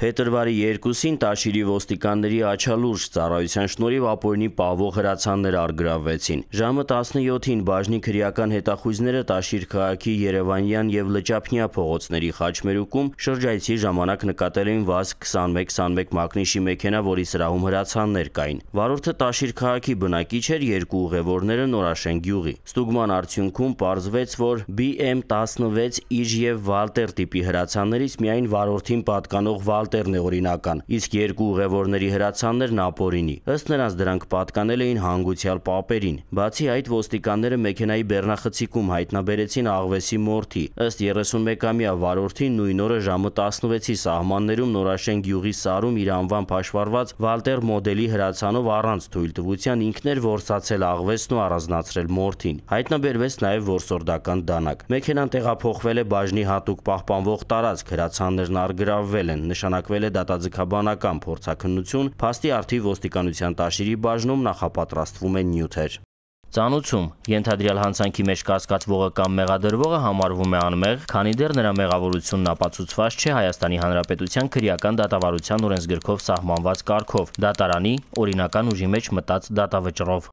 Փետրվարի 2-ին Տաշիրի ոստիկանների աչալուրջ ծառայության շնորհիվ ապօրինի պահվող հրացաններ առգրավվեցին։ Ժամը 17-ին բաժնի քրեական հետախույզները Տաշիր քաղաքի Երևանյան եւ Լճափնյա փողոցների խաչմերուկում շրջայցի ժամանակ նկատել էին ՎԱԶ 2121 մակնիշի մեքենա, որի սրահում հրացաններ կային։ Վարորդը Տաշիր քաղաքի բնակիչ էր, երկու ուղևորները Նորաշեն գյուղի։ Ստուգման արդյունքում պարզվեց, որ BM16 իջ եւ Walter տիպի հրացաններից միայն վարորդին պատկանող Val ալտերն է օրինական, իսկ երկու ուղևորների հրացաններն ապօրինի։ Ըստ նրանց դրանք պատկանել էին հանգուցյալ պապերին։ Բացի այդ ոստիկանները մեքենայի բեռնախցիկում հայտնաբերեցին աղվեսի մորթի։ Ըստ 31-ամյա վարորդին նույն օրը ժամը 16-ի սահմաններում Նորաշեն գյուղի սարում իր անվան փաշվարված Վալտեր մոդելի հրացանով առանց թույլտվության ինքն էր ворսացել աղվեսն ու առանձնացրել մորթին։ Հայտնաբերվեց նաև որսորդական դանակ։ Մեքենան տեղափոխվել է բաժնի հատուկ պահպանվող տարածք, հրացաններն արգրավվել են։ Նշանակ շարունակվել է դատաձգաբանական փորձաքննություն, փաստի արդի ոստիկանության տաշիրի բաժնում նախապատրաստվում են նյութեր։ Ծանուցում ենթադրյալ հանցանքի մեջ կասկածվողը կամ մեղադրվողը համարվում է անմեղ, քանի դեռ նրա մեղավորությունն ապացուցված չէ Հայաստանի Հանրապետության քրեական դատավարության օրենսգրքով սահմանված կարգով՝ դատարանի օրինական ուժի մեջ մտած դատավճռով։